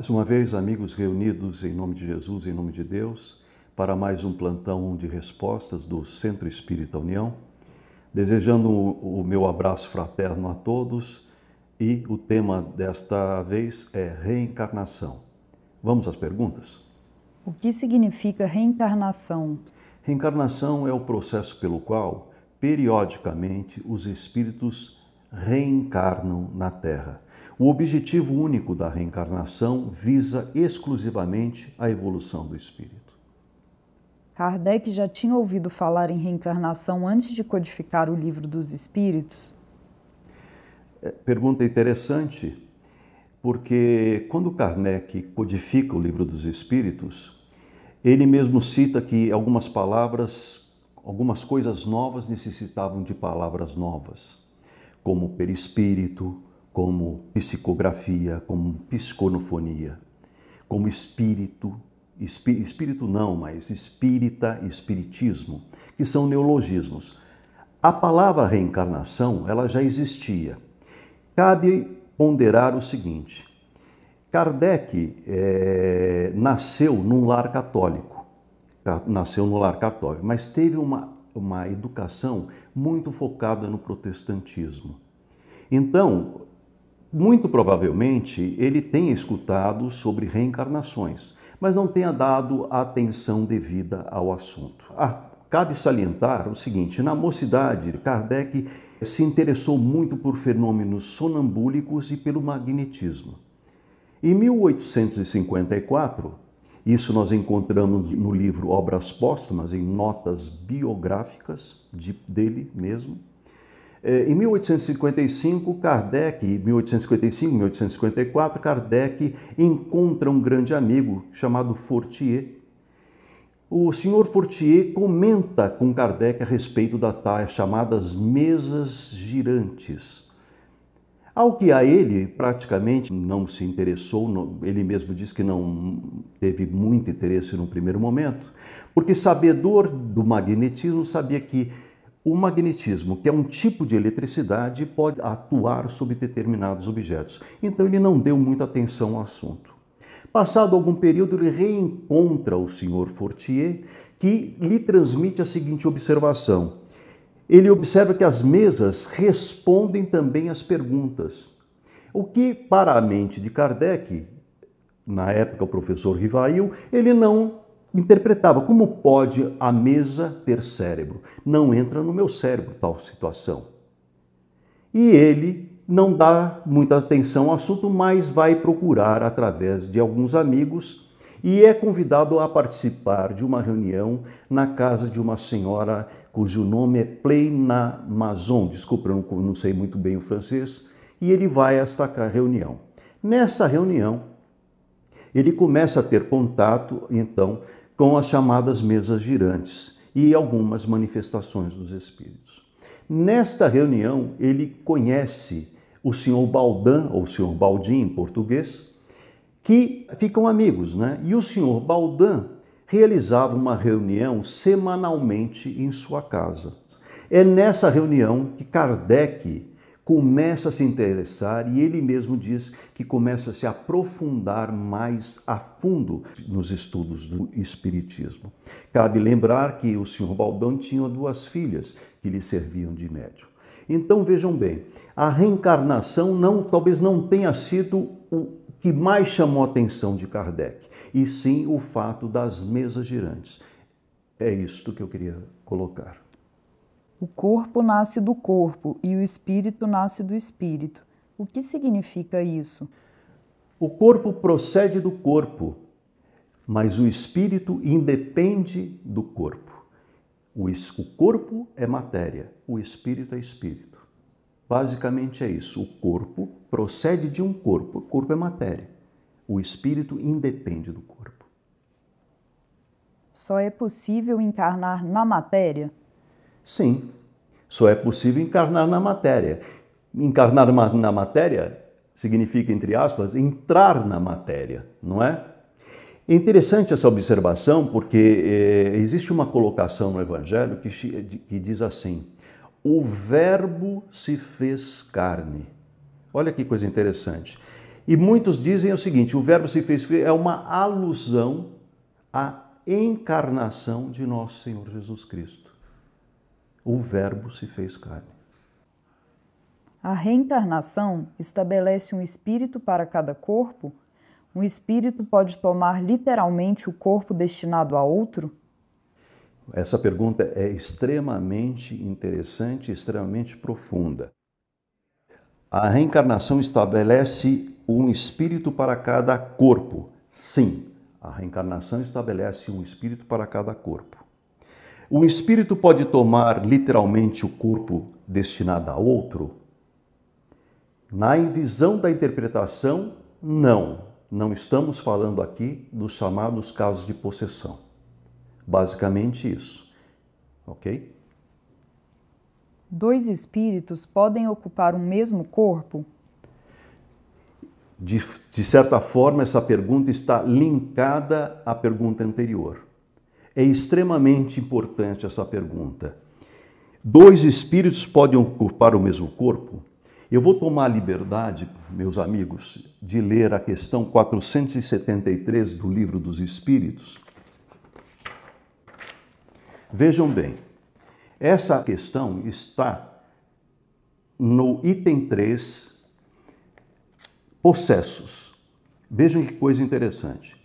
Mais uma vez, amigos reunidos em nome de Jesus, em nome de Deus, para mais um plantão de respostas do Centro Espírita União, desejando o meu abraço fraterno a todos e o tema desta vez é reencarnação. Vamos às perguntas? O que significa reencarnação? Reencarnação é o processo pelo qual, periodicamente, os espíritos reencarnam na Terra o objetivo único da reencarnação visa exclusivamente a evolução do espírito. Kardec já tinha ouvido falar em reencarnação antes de codificar o livro dos espíritos? É, pergunta interessante, porque quando Kardec codifica o livro dos espíritos, ele mesmo cita que algumas palavras, algumas coisas novas necessitavam de palavras novas, como perispírito, como psicografia, como psiconofonia, como espírito, espí, espírito não, mas espírita, espiritismo, que são neologismos. A palavra reencarnação, ela já existia. Cabe ponderar o seguinte, Kardec é, nasceu num lar católico, nasceu no lar católico, mas teve uma, uma educação muito focada no protestantismo. Então, muito provavelmente ele tenha escutado sobre reencarnações, mas não tenha dado a atenção devida ao assunto. Ah, cabe salientar o seguinte: na mocidade, Kardec se interessou muito por fenômenos sonambúlicos e pelo magnetismo. Em 1854, isso nós encontramos no livro Obras Póstumas, em notas biográficas de, dele mesmo, é, em 1855, Kardec, 1855, 1854, Kardec encontra um grande amigo chamado Fortier. O senhor Fortier comenta com Kardec a respeito das tais chamadas mesas girantes. Ao que a ele praticamente não se interessou, ele mesmo diz que não teve muito interesse no primeiro momento, porque sabedor do magnetismo sabia que o magnetismo, que é um tipo de eletricidade, pode atuar sobre determinados objetos. Então ele não deu muita atenção ao assunto. Passado algum período, ele reencontra o Sr. Fortier, que lhe transmite a seguinte observação. Ele observa que as mesas respondem também às perguntas. O que, para a mente de Kardec, na época o professor Rivail, ele não interpretava como pode a mesa ter cérebro? Não entra no meu cérebro tal situação. E ele não dá muita atenção ao assunto, mas vai procurar através de alguns amigos e é convidado a participar de uma reunião na casa de uma senhora cujo nome é Pleina Maison, desculpa, eu não, não sei muito bem o francês, e ele vai a esta reunião. Nessa reunião, ele começa a ter contato, então, com as chamadas mesas girantes e algumas manifestações dos espíritos. Nesta reunião, ele conhece o senhor Baldan, ou senhor Baldim em português, que ficam amigos, né? E o senhor Baldan realizava uma reunião semanalmente em sua casa. É nessa reunião que Kardec começa a se interessar e ele mesmo diz que começa a se aprofundar mais a fundo nos estudos do Espiritismo. Cabe lembrar que o Sr. Baldão tinha duas filhas que lhe serviam de médium. Então vejam bem, a reencarnação não, talvez não tenha sido o que mais chamou a atenção de Kardec, e sim o fato das mesas girantes. É isto que eu queria colocar. O corpo nasce do corpo e o espírito nasce do espírito. O que significa isso? O corpo procede do corpo, mas o espírito independe do corpo. O, o corpo é matéria, o espírito é espírito. Basicamente é isso. O corpo procede de um corpo. O corpo é matéria. O espírito independe do corpo. Só é possível encarnar na matéria? Sim, só é possível encarnar na matéria. Encarnar na matéria significa, entre aspas, entrar na matéria, não é? É interessante essa observação porque é, existe uma colocação no Evangelho que, que diz assim: o Verbo se fez carne. Olha que coisa interessante. E muitos dizem o seguinte: o Verbo se fez é uma alusão à encarnação de nosso Senhor Jesus Cristo o Verbo se fez carne. A reencarnação estabelece um espírito para cada corpo? Um espírito pode tomar literalmente o corpo destinado a outro? Essa pergunta é extremamente interessante, extremamente profunda. A reencarnação estabelece um espírito para cada corpo. Sim, a reencarnação estabelece um espírito para cada corpo. O espírito pode tomar literalmente o corpo destinado a outro? Na visão da interpretação, não. Não estamos falando aqui dos chamados casos de possessão. Basicamente isso. Ok? Dois espíritos podem ocupar um mesmo corpo? De, de certa forma, essa pergunta está linkada à pergunta anterior. É extremamente importante essa pergunta. Dois espíritos podem ocupar o mesmo corpo? Eu vou tomar a liberdade, meus amigos, de ler a questão 473 do Livro dos Espíritos. Vejam bem, essa questão está no item 3, possessos. Vejam que coisa interessante.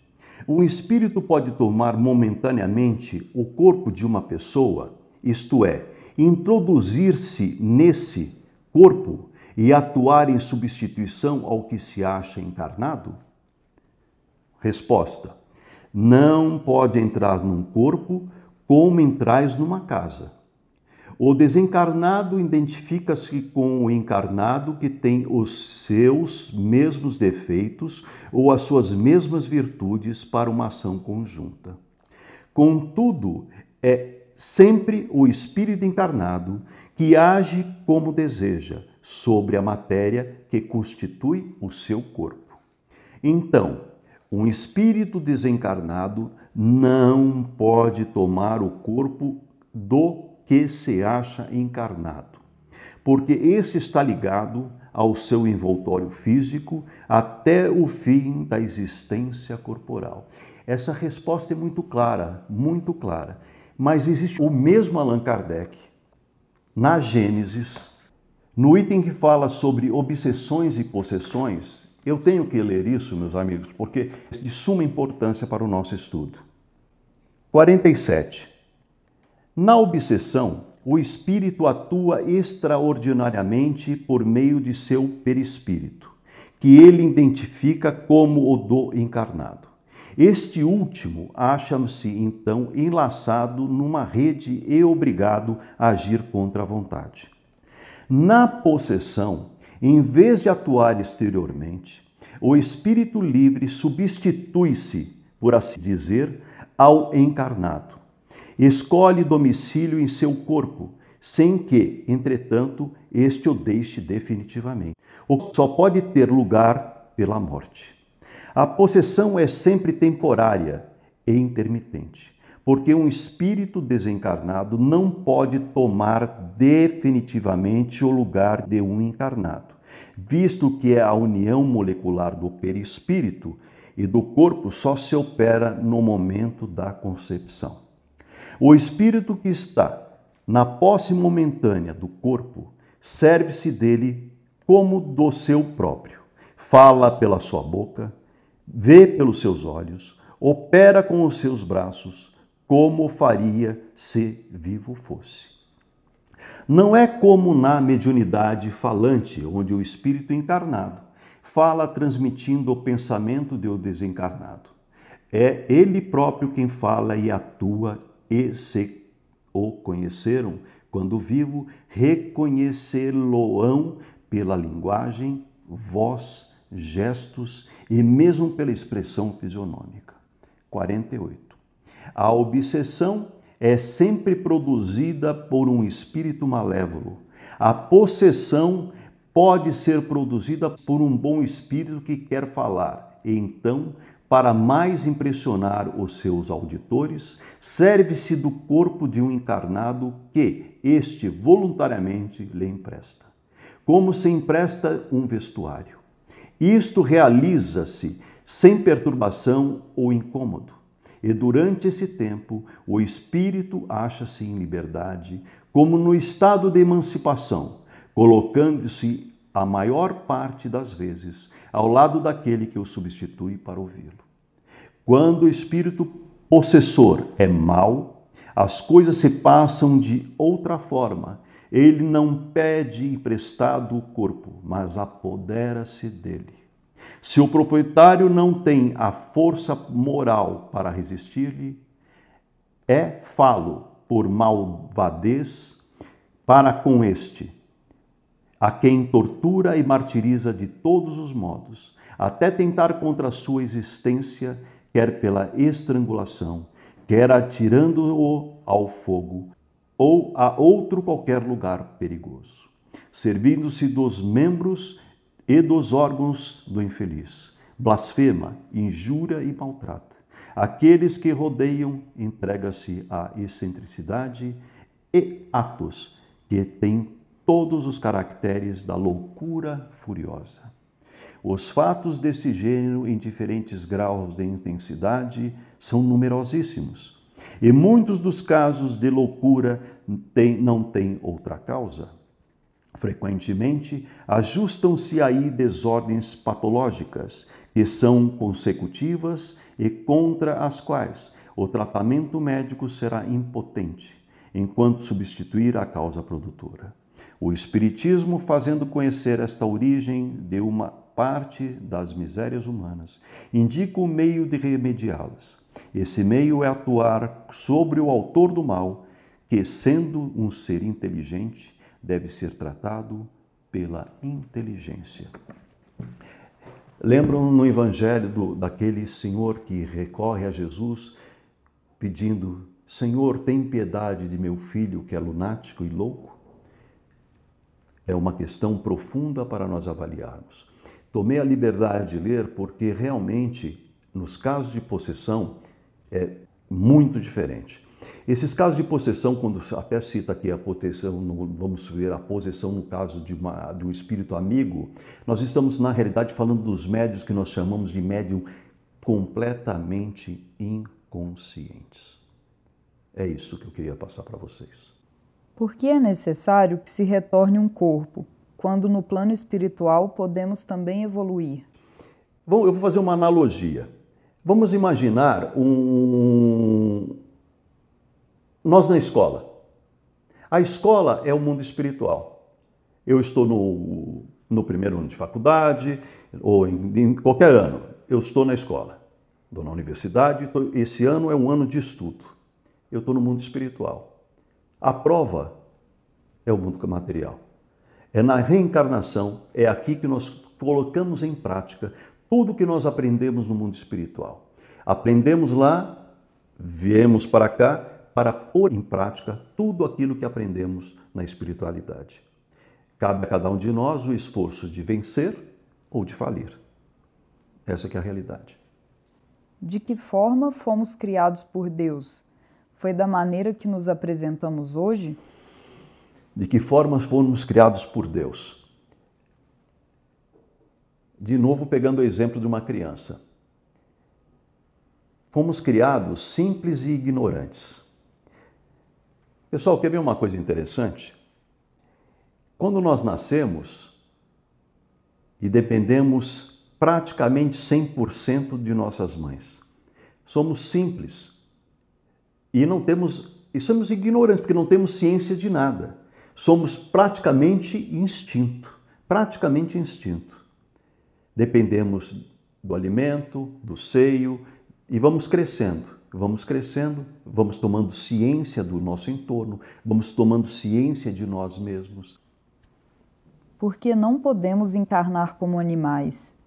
O espírito pode tomar momentaneamente o corpo de uma pessoa, isto é, introduzir-se nesse corpo e atuar em substituição ao que se acha encarnado? Resposta: Não pode entrar num corpo como entrais numa casa. O desencarnado identifica-se com o encarnado que tem os seus mesmos defeitos ou as suas mesmas virtudes para uma ação conjunta. Contudo, é sempre o espírito encarnado que age como deseja sobre a matéria que constitui o seu corpo. Então, um espírito desencarnado não pode tomar o corpo do que se acha encarnado, porque esse está ligado ao seu envoltório físico até o fim da existência corporal. Essa resposta é muito clara, muito clara. Mas existe o mesmo Allan Kardec na Gênesis, no item que fala sobre obsessões e possessões. Eu tenho que ler isso, meus amigos, porque é de suma importância para o nosso estudo. 47. Na obsessão, o espírito atua extraordinariamente por meio de seu perispírito, que ele identifica como o do encarnado. Este último acha-se então enlaçado numa rede e obrigado a agir contra a vontade. Na possessão, em vez de atuar exteriormente, o espírito livre substitui-se, por assim dizer, ao encarnado Escolhe domicílio em seu corpo, sem que, entretanto, este o deixe definitivamente. O que só pode ter lugar pela morte. A possessão é sempre temporária e intermitente, porque um espírito desencarnado não pode tomar definitivamente o lugar de um encarnado, visto que é a união molecular do perispírito e do corpo só se opera no momento da concepção. O espírito que está na posse momentânea do corpo serve-se dele como do seu próprio. Fala pela sua boca, vê pelos seus olhos, opera com os seus braços, como faria se vivo fosse. Não é como na mediunidade falante, onde o espírito encarnado fala transmitindo o pensamento do desencarnado. É ele próprio quem fala e atua e se o conheceram quando vivo, reconhecê-lo-ão pela linguagem, voz, gestos e mesmo pela expressão fisionômica. 48. A obsessão é sempre produzida por um espírito malévolo. A possessão pode ser produzida por um bom espírito que quer falar. Então, para mais impressionar os seus auditores, serve-se do corpo de um encarnado que este voluntariamente lhe empresta, como se empresta um vestuário. Isto realiza-se sem perturbação ou incômodo. E durante esse tempo, o espírito acha-se em liberdade, como no estado de emancipação, colocando-se a maior parte das vezes ao lado daquele que o substitui para ouvi-lo. Quando o espírito possessor é mau, as coisas se passam de outra forma. Ele não pede emprestado o corpo, mas apodera-se dele. Se o proprietário não tem a força moral para resistir-lhe, é falo por malvadez para com este, a quem tortura e martiriza de todos os modos, até tentar contra a sua existência quer pela estrangulação, quer atirando-o ao fogo ou a outro qualquer lugar perigoso, servindo-se dos membros e dos órgãos do infeliz. Blasfema, injura e maltrata. Aqueles que rodeiam entrega-se à excentricidade e atos que têm todos os caracteres da loucura furiosa. Os fatos desse gênero, em diferentes graus de intensidade, são numerosíssimos. E muitos dos casos de loucura tem, não têm outra causa. Frequentemente, ajustam-se aí desordens patológicas, que são consecutivas e contra as quais o tratamento médico será impotente, enquanto substituir a causa produtora. O Espiritismo, fazendo conhecer esta origem de uma parte das misérias humanas, indica o meio de remediá-las. Esse meio é atuar sobre o autor do mal, que, sendo um ser inteligente, deve ser tratado pela inteligência. Lembram no Evangelho do, daquele senhor que recorre a Jesus pedindo: Senhor, tem piedade de meu filho que é lunático e louco? É uma questão profunda para nós avaliarmos. Tomei a liberdade de ler porque realmente, nos casos de possessão, é muito diferente. Esses casos de possessão, quando até cita aqui a possessão, vamos ver a possessão no caso de, uma, de um espírito amigo, nós estamos na realidade falando dos médios que nós chamamos de médium completamente inconscientes. É isso que eu queria passar para vocês. Por que é necessário que se retorne um corpo? quando no plano espiritual podemos também evoluir? Bom, eu vou fazer uma analogia. Vamos imaginar um. Nós na escola. A escola é o mundo espiritual. Eu estou no, no primeiro ano de faculdade, ou em, em qualquer ano, eu estou na escola. Estou na universidade, tô... esse ano é um ano de estudo. Eu estou no mundo espiritual. A prova é o mundo material. É na reencarnação, é aqui que nós colocamos em prática tudo o que nós aprendemos no mundo espiritual. Aprendemos lá, viemos para cá para pôr em prática tudo aquilo que aprendemos na espiritualidade. Cabe a cada um de nós o esforço de vencer ou de falir. Essa é a realidade. De que forma fomos criados por Deus? Foi da maneira que nos apresentamos hoje? de que formas fomos criados por Deus. De novo, pegando o exemplo de uma criança. Fomos criados simples e ignorantes. Pessoal, quer ver uma coisa interessante? Quando nós nascemos e dependemos praticamente 100% de nossas mães, somos simples e não temos, e somos ignorantes porque não temos ciência de nada somos praticamente instinto, praticamente instinto. Dependemos do alimento, do seio e vamos crescendo, vamos crescendo, vamos tomando ciência do nosso entorno, vamos tomando ciência de nós mesmos. Porque não podemos encarnar como animais?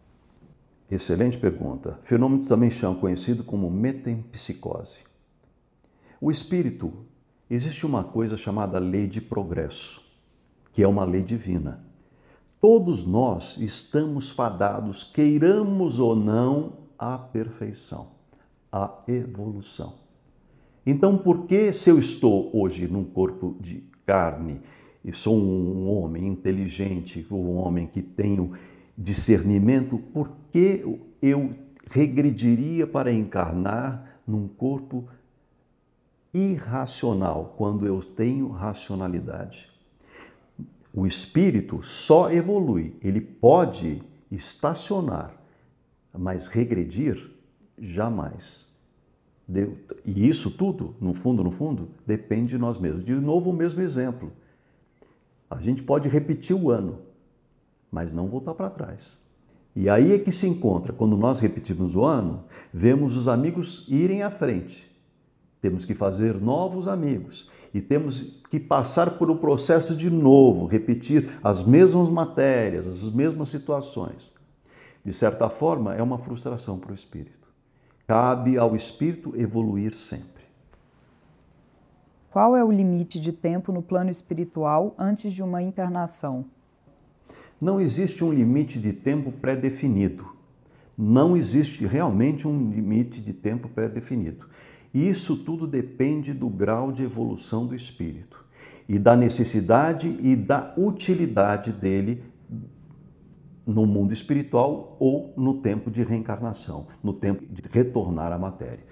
Excelente pergunta. Fenômeno também chamado conhecido como metempsicose. O espírito Existe uma coisa chamada lei de progresso, que é uma lei divina. Todos nós estamos fadados, queiramos ou não, à perfeição, à evolução. Então, por que se eu estou hoje num corpo de carne e sou um homem inteligente, um homem que tenho discernimento, por que eu regrediria para encarnar num corpo de irracional, quando eu tenho racionalidade. O espírito só evolui, ele pode estacionar, mas regredir jamais. E isso tudo, no fundo, no fundo, depende de nós mesmos. De novo, o mesmo exemplo. A gente pode repetir o ano, mas não voltar para trás. E aí é que se encontra, quando nós repetimos o ano, vemos os amigos irem à frente temos que fazer novos amigos e temos que passar por um processo de novo, repetir as mesmas matérias, as mesmas situações. De certa forma, é uma frustração para o espírito. Cabe ao espírito evoluir sempre. Qual é o limite de tempo no plano espiritual antes de uma encarnação? Não existe um limite de tempo pré-definido. Não existe realmente um limite de tempo pré-definido. E isso tudo depende do grau de evolução do espírito e da necessidade e da utilidade dele no mundo espiritual ou no tempo de reencarnação, no tempo de retornar à matéria.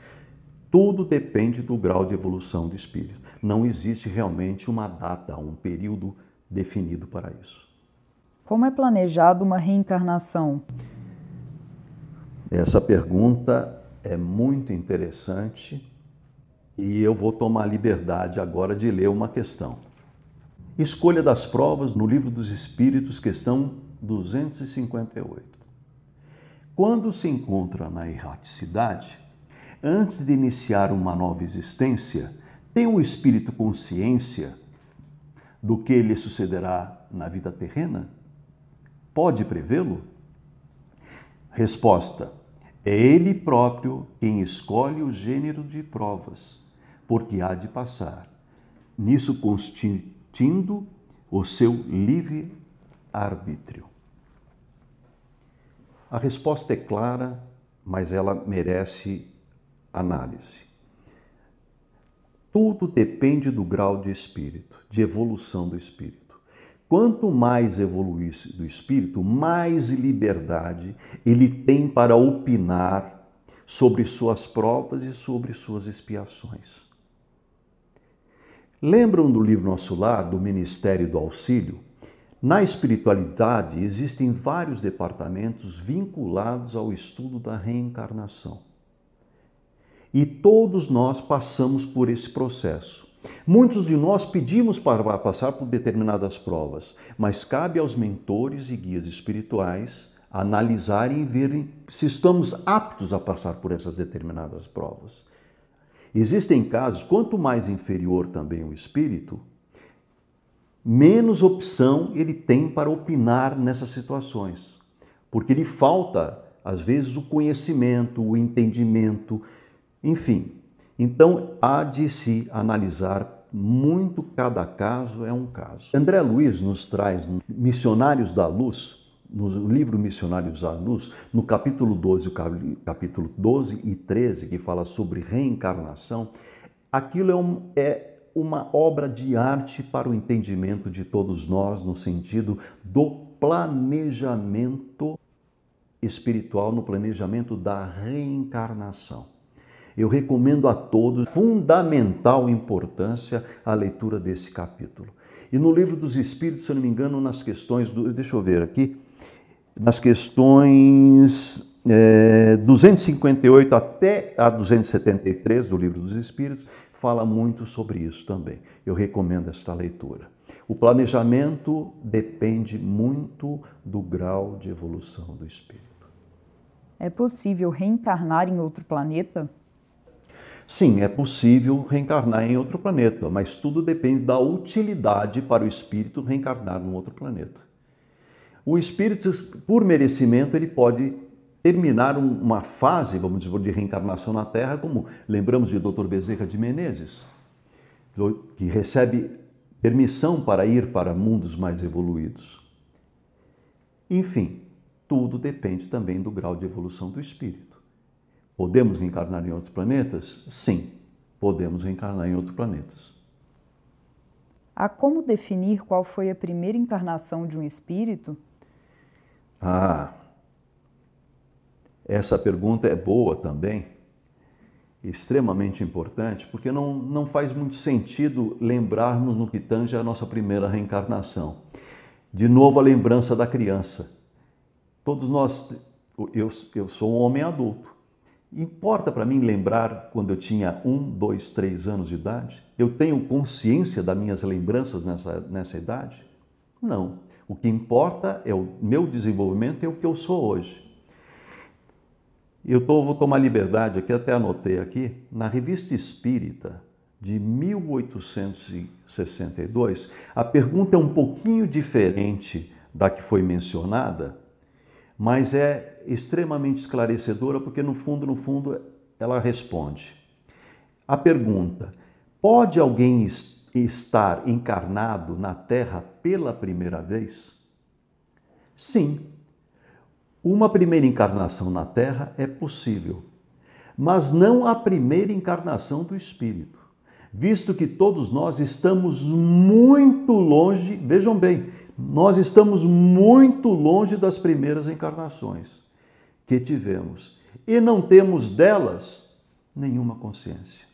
Tudo depende do grau de evolução do espírito. Não existe realmente uma data, um período definido para isso. Como é planejado uma reencarnação? Essa pergunta é muito interessante e eu vou tomar a liberdade agora de ler uma questão. Escolha das provas no Livro dos Espíritos, questão 258. Quando se encontra na erraticidade, antes de iniciar uma nova existência, tem o espírito consciência do que lhe sucederá na vida terrena? Pode prevê-lo? Resposta: é ele próprio quem escolhe o gênero de provas, porque há de passar, nisso constituindo o seu livre arbítrio. A resposta é clara, mas ela merece análise. Tudo depende do grau de espírito, de evolução do espírito. Quanto mais evoluísse do espírito, mais liberdade ele tem para opinar sobre suas provas e sobre suas expiações. Lembram do livro Nosso Lar, do Ministério do Auxílio? Na espiritualidade existem vários departamentos vinculados ao estudo da reencarnação. E todos nós passamos por esse processo. Muitos de nós pedimos para passar por determinadas provas, mas cabe aos mentores e guias espirituais analisarem e verem se estamos aptos a passar por essas determinadas provas. Existem casos, quanto mais inferior também o espírito, menos opção ele tem para opinar nessas situações, porque lhe falta, às vezes, o conhecimento, o entendimento, enfim, então, há de se analisar muito cada caso é um caso. André Luiz nos traz Missionários da Luz, no livro Missionários da Luz, no capítulo 12, capítulo 12 e 13, que fala sobre reencarnação, aquilo é, um, é uma obra de arte para o entendimento de todos nós no sentido do planejamento espiritual, no planejamento da reencarnação. Eu recomendo a todos fundamental importância a leitura desse capítulo. E no livro dos Espíritos, se eu não me engano, nas questões do, deixa eu ver aqui, nas questões é, 258 até a 273 do livro dos Espíritos, fala muito sobre isso também. Eu recomendo esta leitura. O planejamento depende muito do grau de evolução do espírito. É possível reencarnar em outro planeta? Sim, é possível reencarnar em outro planeta, mas tudo depende da utilidade para o espírito reencarnar num outro planeta. O espírito, por merecimento, ele pode terminar uma fase, vamos dizer, de reencarnação na Terra, como lembramos de Dr. Bezerra de Menezes, que recebe permissão para ir para mundos mais evoluídos. Enfim, tudo depende também do grau de evolução do espírito. Podemos reencarnar em outros planetas? Sim, podemos reencarnar em outros planetas. Há como definir qual foi a primeira encarnação de um espírito? Ah, essa pergunta é boa também, extremamente importante, porque não, não faz muito sentido lembrarmos no que tange a nossa primeira reencarnação. De novo, a lembrança da criança. Todos nós, eu, eu sou um homem adulto, Importa para mim lembrar quando eu tinha um, dois, três anos de idade? Eu tenho consciência das minhas lembranças nessa, nessa idade? Não. O que importa é o meu desenvolvimento e é o que eu sou hoje. Eu tô, vou tomar liberdade aqui, até anotei aqui, na Revista Espírita de 1862, a pergunta é um pouquinho diferente da que foi mencionada, mas é extremamente esclarecedora porque, no fundo, no fundo, ela responde. A pergunta: pode alguém estar encarnado na Terra pela primeira vez? Sim. Uma primeira encarnação na Terra é possível, mas não a primeira encarnação do Espírito, visto que todos nós estamos muito longe, vejam bem, nós estamos muito longe das primeiras encarnações que tivemos e não temos delas nenhuma consciência.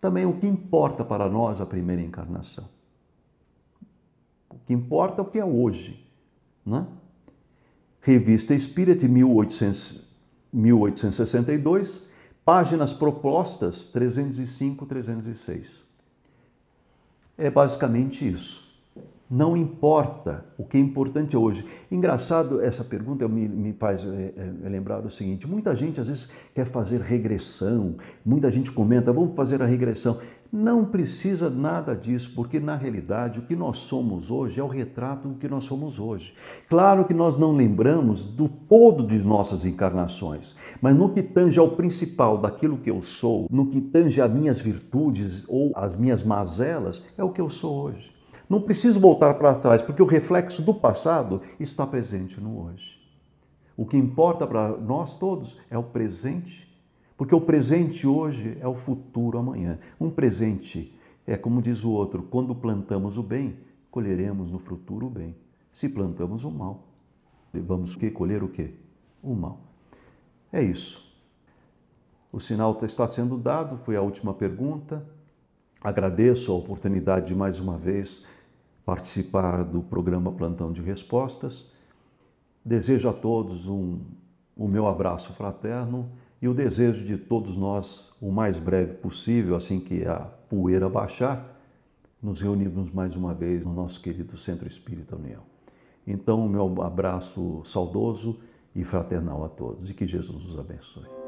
Também o que importa para nós a primeira encarnação? O que importa é o que é hoje, né? Revista Espírita, 1800, 1862, páginas propostas 305, 306. É basicamente isso não importa o que é importante hoje. Engraçado, essa pergunta me, me faz é, é, lembrar o seguinte: muita gente às vezes quer fazer regressão, muita gente comenta, vamos fazer a regressão. Não precisa nada disso, porque na realidade o que nós somos hoje é o retrato do que nós somos hoje. Claro que nós não lembramos do todo de nossas encarnações, mas no que tange ao principal daquilo que eu sou, no que tange às minhas virtudes ou às minhas mazelas, é o que eu sou hoje. Não preciso voltar para trás, porque o reflexo do passado está presente no hoje. O que importa para nós todos é o presente, porque o presente hoje é o futuro amanhã. Um presente é, como diz o outro, quando plantamos o bem, colheremos no futuro o bem. Se plantamos o mal, vamos que colher o quê? O mal. É isso. O sinal está sendo dado, foi a última pergunta. Agradeço a oportunidade de mais uma vez participar do programa Plantão de Respostas. Desejo a todos um, o meu abraço fraterno e o desejo de todos nós, o mais breve possível, assim que a poeira baixar, nos reunirmos mais uma vez no nosso querido Centro Espírita União. Então, o meu abraço saudoso e fraternal a todos e que Jesus os abençoe.